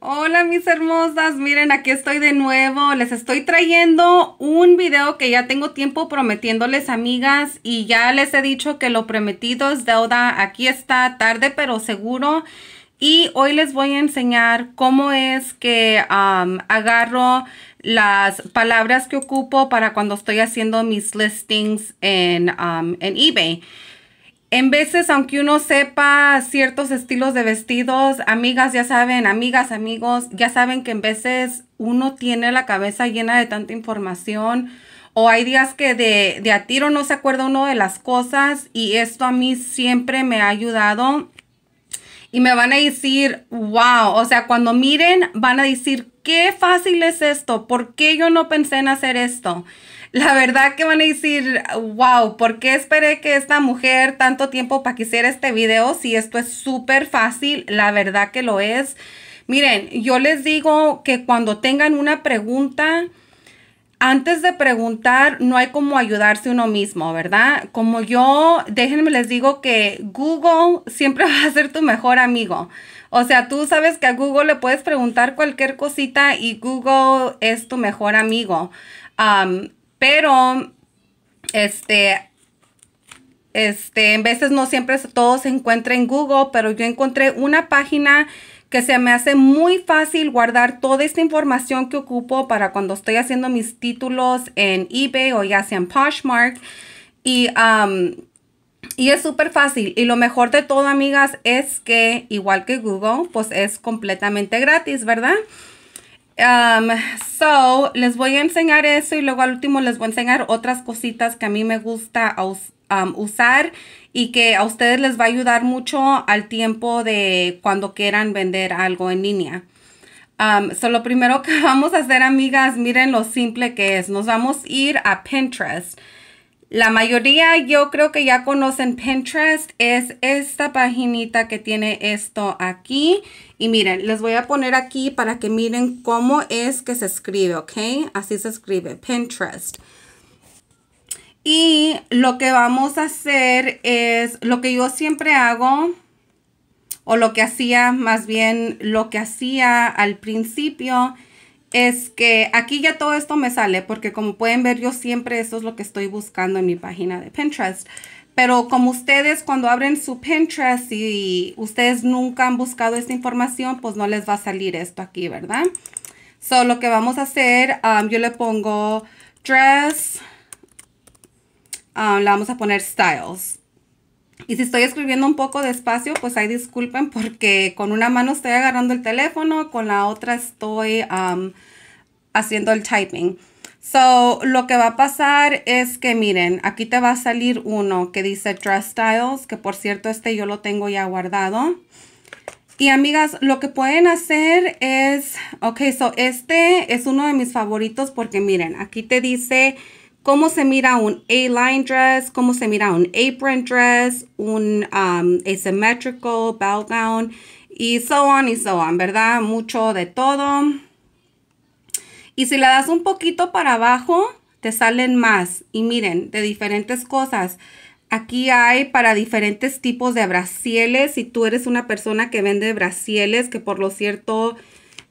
Hola mis hermosas, miren aquí estoy de nuevo, les estoy trayendo un video que ya tengo tiempo prometiéndoles amigas y ya les he dicho que lo prometido es deuda, aquí está tarde pero seguro y hoy les voy a enseñar cómo es que agarro las palabras que ocupo para cuando estoy haciendo mis listings en, en eBay en veces, aunque uno sepa ciertos estilos de vestidos, amigas ya saben, amigas, amigos, ya saben que en veces uno tiene la cabeza llena de tanta información o hay días que de, a tiro no se acuerda uno de las cosas y esto a mí siempre me ha ayudado y me van a decir, wow, o sea, cuando miren van a decir, qué fácil es esto, ¿por qué yo no pensé en hacer esto? la verdad que van a decir, wow, ¿por qué esperé que esta mujer tanto tiempo para que hiciera este video? Si esto es súper fácil, la verdad que lo es. Miren, yo les digo que cuando tengan una pregunta, antes de preguntar, no hay como ayudarse uno mismo, ¿verdad? Como yo, déjenme les digo que Google siempre va a ser tu mejor amigo. O sea, tú sabes que a Google le puedes preguntar cualquier cosita y Google es tu mejor amigo. Pero, este, este, en veces no siempre todo se encuentra en Google, pero yo encontré una página que se me hace muy fácil guardar toda esta información que ocupo para cuando estoy haciendo mis títulos en eBay o ya sea en Poshmark. Y, y es súper fácil. Y lo mejor de todo, amigas, es que igual que Google, pues es completamente gratis, ¿verdad? Um, so, les voy a enseñar eso y luego al último les voy a enseñar otras cositas que a mí me gusta um, usar y que a ustedes les va a ayudar mucho al tiempo de cuando quieran vender algo en línea. Um, so, lo primero que vamos a hacer, amigas, miren lo simple que es. Nos vamos a ir a Pinterest. La mayoría yo creo que ya conocen Pinterest. Es esta paginita que tiene esto aquí. Y miren, les voy a poner aquí para que miren cómo es que se escribe, ¿ok? Así se escribe, Pinterest. Y lo que vamos a hacer es lo que yo siempre hago, o lo que hacía, más bien lo que hacía al principio, es que aquí ya todo esto me sale porque como pueden ver yo siempre eso es lo que estoy buscando en mi página de Pinterest. Pero como ustedes cuando abren su Pinterest y ustedes nunca han buscado esta información, pues no les va a salir esto aquí, ¿verdad? So, lo que vamos a hacer, um, yo le pongo dress, um, le vamos a poner styles. Y si estoy escribiendo un poco despacio, pues ahí disculpen porque con una mano estoy agarrando el teléfono, con la otra estoy haciendo el typing. So, lo que va a pasar es que miren, aquí te va a salir uno que dice Dress Styles, que por cierto este yo lo tengo ya guardado. Y amigas, lo que pueden hacer es, ok, so este es uno de mis favoritos porque miren, aquí te dice cómo se mira un A-line dress, cómo se mira un apron dress, un um, asymmetrical bell gown y so on y so on, ¿verdad? Mucho de todo. Y si le das un poquito para abajo, te salen más. Y miren, de diferentes cosas. Aquí hay para diferentes tipos de brasieles. Si tú eres una persona que vende brasieles, que por lo cierto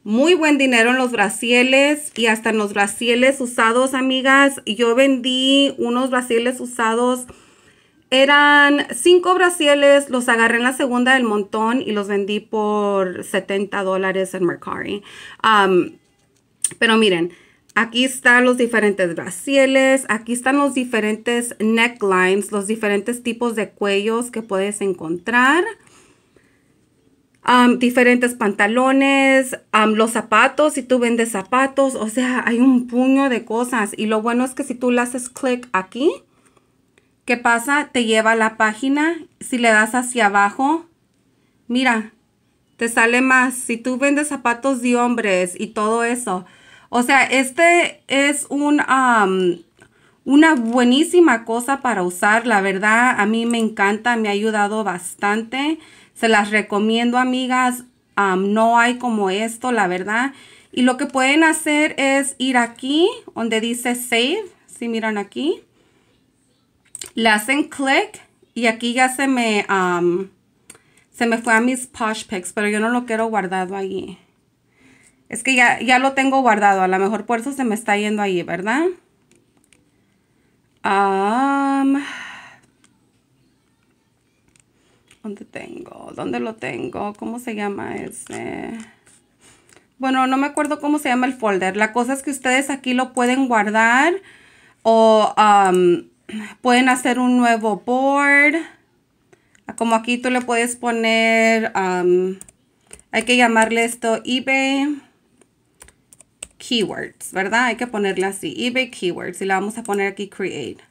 muy buen dinero en los brasieles y hasta en los brasieles usados, amigas. Yo vendí unos brasieles usados. Eran cinco brasieles, los agarré en la segunda del montón y los vendí por 70 dólares en Mercari. Um, pero miren, aquí están los diferentes brasieles, aquí están los diferentes necklines, los diferentes tipos de cuellos que puedes encontrar diferentes pantalones, los zapatos, si tú vendes zapatos, o sea, hay un puño de cosas. Y lo bueno es que si tú le haces clic aquí, ¿qué pasa? Te lleva a la página. Si le das hacia abajo, mira, te sale más. Si tú vendes zapatos de hombres y todo eso. O sea, este es un... una buenísima cosa para usar, la verdad, a mí me encanta, me ha ayudado bastante. Se las recomiendo, amigas. no hay como esto, la verdad. Y lo que pueden hacer es ir aquí donde dice Save. Si miran aquí. Le hacen clic y aquí ya se me, se me fue a mis Posh Picks, pero yo no lo quiero guardado ahí. Es que ya, ya lo tengo guardado. A lo mejor por eso se me está yendo ahí, ¿verdad? ¿Dónde tengo? ¿Dónde lo tengo? ¿Cómo se llama este Bueno, no me acuerdo cómo se llama el folder. La cosa es que ustedes aquí lo pueden guardar o pueden hacer un nuevo board. Como aquí tú le puedes poner, hay que llamarle esto eBay keywords, ¿verdad? Hay que ponerle así, eBay keywords. Y la vamos a poner aquí create.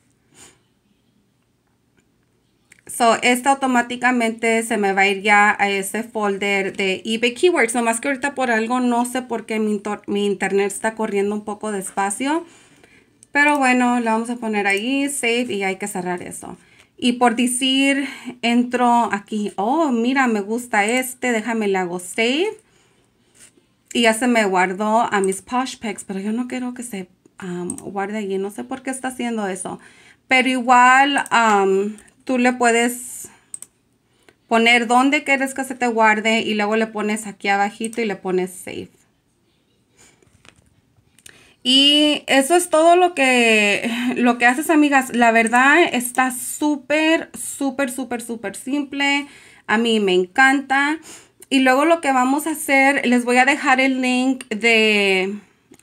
So, esta automáticamente se me va a ir ya a ese folder de eBay Keywords. Nomás que ahorita por algo no sé por qué mi, internet está corriendo un poco despacio. Pero bueno, la vamos a poner ahí, save, y hay que cerrar eso. Y por decir, entro aquí. Oh, mira, me gusta este. Déjame le hago save. Y ya se me guardó a mis packs. Pero yo no quiero que se um, guarde ahí. No sé por qué está haciendo eso. Pero igual, um, tú le puedes poner donde quieres que se te guarde y luego le pones aquí abajito y le pones save. Y eso es todo lo que, lo que haces, amigas. La verdad está súper, súper, súper, súper simple. A mí me encanta. Y luego lo que vamos a hacer, les voy a dejar el link de,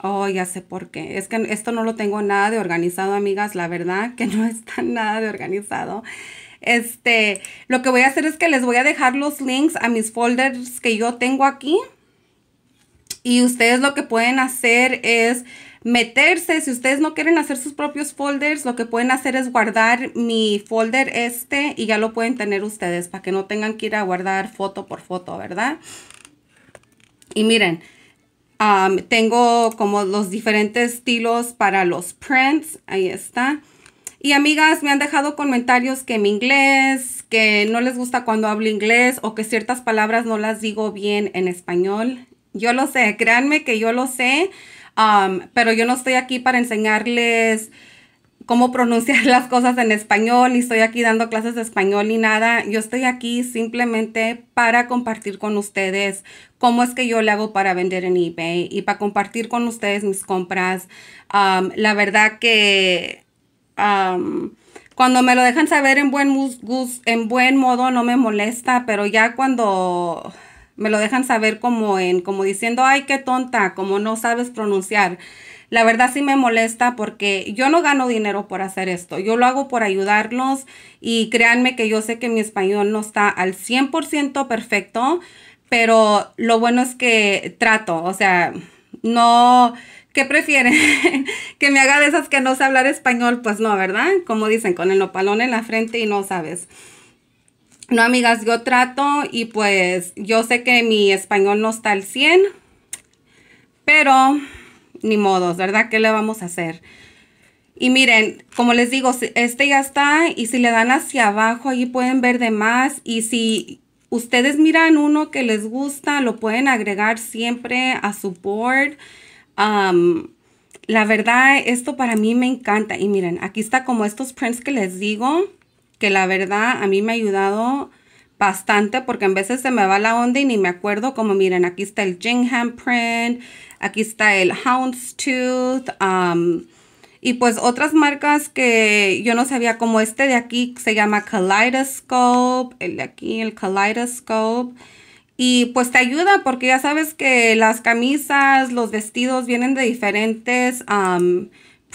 Oh, ya sé por qué. Es que esto no lo tengo nada de organizado, amigas. La verdad que no está nada de organizado. Este, lo que voy a hacer es que les voy a dejar los links a mis folders que yo tengo aquí. Y ustedes lo que pueden hacer es meterse. Si ustedes no quieren hacer sus propios folders, lo que pueden hacer es guardar mi folder este y ya lo pueden tener ustedes para que no tengan que ir a guardar foto por foto, ¿verdad? Y miren, Um, tengo como los diferentes estilos para los prints. Ahí está. Y amigas, me han dejado comentarios que mi inglés, que no les gusta cuando hablo inglés o que ciertas palabras no las digo bien en español. Yo lo sé, créanme que yo lo sé, um, pero yo no estoy aquí para enseñarles cómo pronunciar las cosas en español y estoy aquí dando clases de español y nada. Yo estoy aquí simplemente para compartir con ustedes cómo es que yo le hago para vender en eBay y para compartir con ustedes mis compras. Um, la verdad que um, cuando me lo dejan saber en buen, en buen modo no me molesta, pero ya cuando me lo dejan saber como en, como diciendo, ay, qué tonta, como no sabes pronunciar la verdad sí me molesta porque yo no gano dinero por hacer esto. Yo lo hago por ayudarlos y créanme que yo sé que mi español no está al 100% perfecto, pero lo bueno es que trato, o sea, no... ¿Qué prefieren? ¿Que me haga de esas que no sé hablar español? Pues no, ¿verdad? Como dicen, con el nopalón en la frente y no sabes. No, amigas, yo trato y pues yo sé que mi español no está al 100, pero ni modos, ¿verdad? ¿Qué le vamos a hacer? Y miren, como les digo, este ya está y si le dan hacia abajo, ahí pueden ver de más. Y si ustedes miran uno que les gusta, lo pueden agregar siempre a su board. la verdad, esto para mí me encanta. Y miren, aquí está como estos prints que les digo, que la verdad a mí me ha ayudado bastante porque en veces se me va la onda y ni me acuerdo. Como miren, aquí está el Gingham print, aquí está el Houndstooth. Um, y pues otras marcas que yo no sabía, como este de aquí se llama Kaleidoscope, el de aquí, el Kaleidoscope. Y pues te ayuda porque ya sabes que las camisas, los vestidos vienen de diferentes um,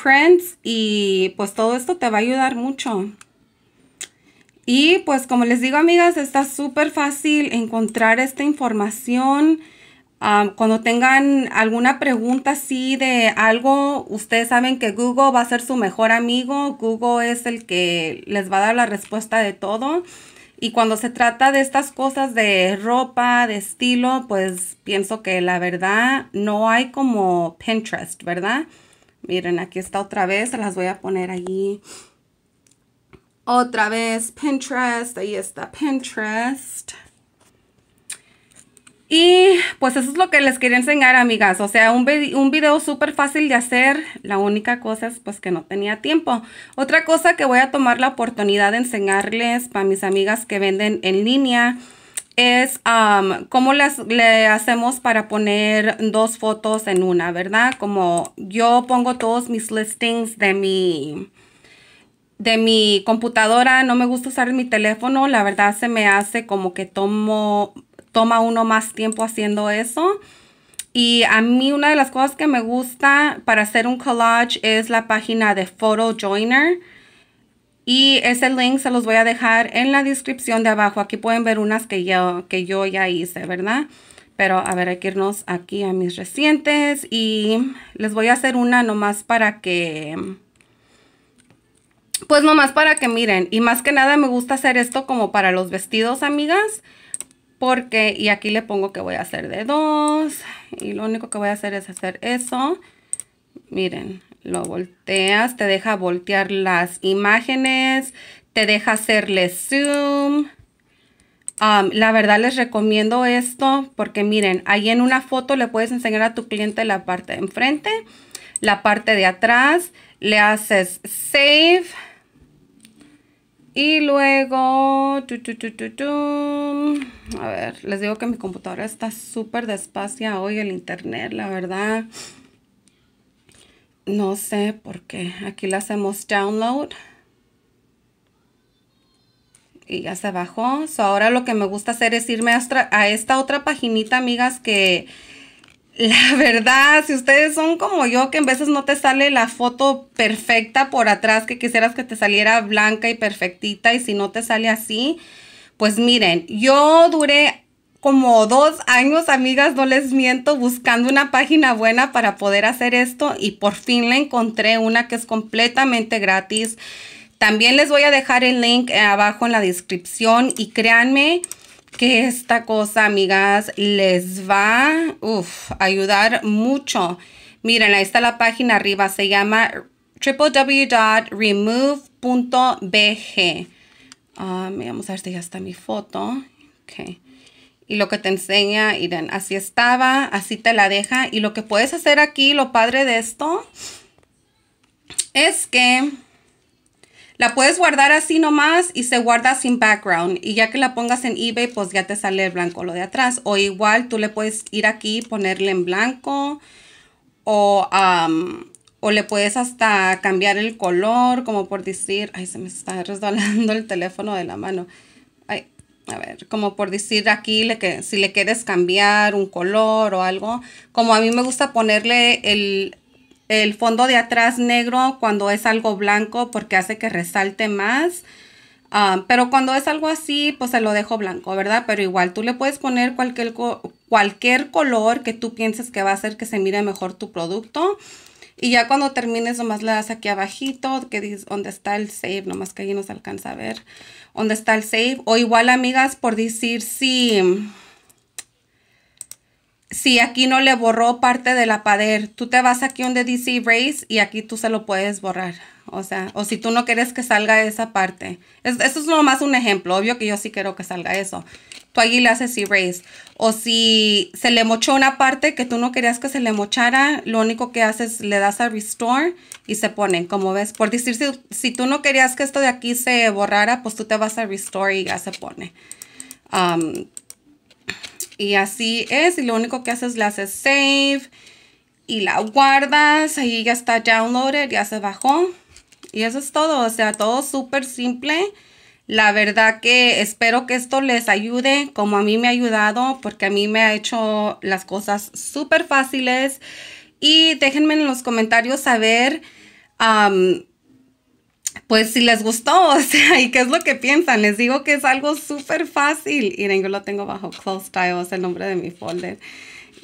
prints y pues todo esto te va a ayudar mucho. Y pues como les digo amigas, está súper fácil encontrar esta información. Ah, cuando tengan alguna pregunta así de algo, ustedes saben que Google va a ser su mejor amigo. Google es el que les va a dar la respuesta de todo. Y cuando se trata de estas cosas de ropa, de estilo, pues pienso que la verdad no hay como Pinterest, ¿verdad? Miren, aquí está otra vez, las voy a poner allí. Otra vez Pinterest, ahí está Pinterest. Y pues eso es lo que les quería enseñar, amigas. O sea, un, video súper fácil de hacer. La única cosa es pues que no tenía tiempo. Otra cosa que voy a tomar la oportunidad de enseñarles para mis amigas que venden en línea es cómo le hacemos para poner dos fotos en una, ¿verdad? Como yo pongo todos mis listings de mi de mi computadora, no me gusta usar mi teléfono, la verdad se me hace como que tomo, toma uno más tiempo haciendo eso. Y a mí una de las cosas que me gusta para hacer un collage es la página de Photo Joiner. Y ese link se los voy a dejar en la descripción de abajo. Aquí pueden ver unas que yo, que yo ya hice, ¿verdad? Pero a ver, hay que irnos aquí a mis recientes y les voy a hacer una nomás para que pues nomás para que miren. Y más que nada me gusta hacer esto como para los vestidos, amigas. Porque, y aquí le pongo que voy a hacer de dos. Y lo único que voy a hacer es hacer eso. Miren, lo volteas, te deja voltear las imágenes, te deja hacerle zoom. la verdad les recomiendo esto porque miren, ahí en una foto le puedes enseñar a tu cliente la parte de enfrente, la parte de atrás, le haces save y luego, a ver, les digo que mi computadora está súper despacio hoy, el internet, la verdad. No sé por qué. Aquí le hacemos download. Y ya se bajó. ahora lo que me gusta hacer es irme a, a esta otra paginita, amigas, que la verdad, si ustedes son como yo, que en veces no te sale la foto perfecta por atrás, que quisieras que te saliera blanca y perfectita, y si no te sale así, pues miren, yo duré como dos años, amigas, no les miento, buscando una página buena para poder hacer esto y por fin la encontré, una que es completamente gratis. También les voy a dejar el link abajo en la descripción y créanme, que esta cosa, amigas, les va a ayudar mucho. Miren, ahí está la página arriba, se llama www.remove.bg. Ah, vamos a ver si ya está mi foto. Y lo que te enseña, miren, así estaba, así te la deja. Y lo que puedes hacer aquí, lo padre de esto, es que la puedes guardar así nomás y se guarda sin background. Y ya que la pongas en eBay, pues ya te sale el blanco lo de atrás. O igual tú le puedes ir aquí, ponerle en blanco. O, le puedes hasta cambiar el color, como por decir... Ay, se me está resbalando el teléfono de la mano. Ay, a ver, como por decir aquí, si le quieres cambiar un color o algo. Como a mí me gusta ponerle el, el fondo de atrás negro cuando es algo blanco porque hace que resalte más. Ah, pero cuando es algo así, pues se lo dejo blanco, ¿verdad? Pero igual tú le puedes poner cualquier, cualquier color que tú pienses que va a hacer que se mire mejor tu producto. Y ya cuando termines, nomás le das aquí abajito, que donde está el save, nomás que ahí nos alcanza a ver. ¿Dónde está el save? O igual, amigas, por decir Sí, si aquí no le borró parte de la pader tú te vas aquí donde dice erase y aquí tú se lo puedes borrar. O sea, o si tú no quieres que salga esa parte. Es, eso es nomás un ejemplo. Obvio que yo sí quiero que salga eso. Tú allí le haces erase. O si se le mochó una parte que tú no querías que se le mochara, lo único que haces es le das a restore y se pone. como ves. Por decir, si, tú no querías que esto de aquí se borrara, pues tú te vas a restore y ya se pone. Um, y así es, y lo único que haces le haces save y la guardas, ahí ya está downloaded, ya se bajó. Y eso es todo, o sea, todo súper simple. La verdad que espero que esto les ayude como a mí me ha ayudado porque a mí me ha hecho las cosas súper fáciles. Y déjenme en los comentarios saber pues si les gustó, o sea, ¿y qué es lo que piensan? Les digo que es algo súper fácil. Miren, yo lo tengo bajo Close Styles, el nombre de mi folder.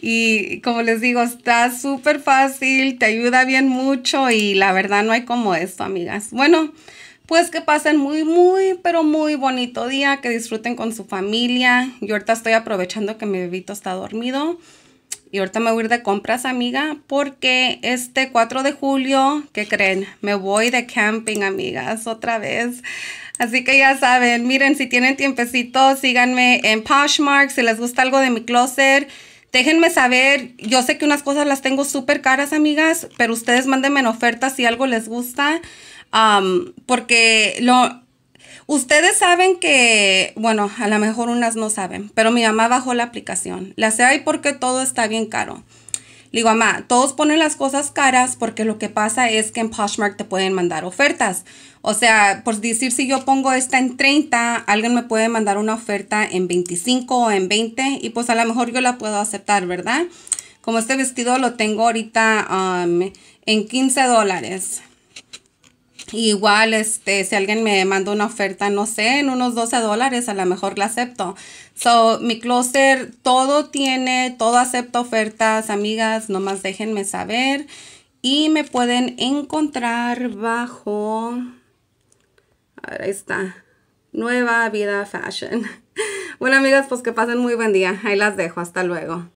Y como les digo, está súper fácil, te ayuda bien mucho y la verdad no hay como esto, amigas. Bueno, pues que pasen muy, muy, pero muy bonito día, que disfruten con su familia. Yo ahorita estoy aprovechando que mi bebito está dormido. Y ahorita me voy a ir de compras, amiga, porque este 4 de julio, ¿qué creen? Me voy de camping, amigas, otra vez. Así que ya saben, miren, si tienen tiempecito, síganme en Poshmark, si les gusta algo de mi closet. Déjenme saber, yo sé que unas cosas las tengo súper caras, amigas, pero ustedes mándenme en oferta si algo les gusta. porque lo, Ustedes saben que, bueno, a lo mejor unas no saben, pero mi mamá bajó la aplicación. La sé ahí porque todo está bien caro. Le digo, mamá, todos ponen las cosas caras porque lo que pasa es que en Poshmark te pueden mandar ofertas. O sea, por decir, si yo pongo esta en 30, alguien me puede mandar una oferta en 25 o en 20 y pues a lo mejor yo la puedo aceptar, ¿verdad? Como este vestido lo tengo ahorita um, en 15 dólares. Igual, este, si alguien me manda una oferta, no sé, en unos 12 dólares, a lo mejor la acepto. So, mi closer, todo tiene, todo acepta ofertas, amigas, nomás déjenme saber. Y me pueden encontrar bajo, a ver, ahí está, Nueva Vida Fashion. Bueno, amigas, pues que pasen muy buen día. Ahí las dejo. Hasta luego.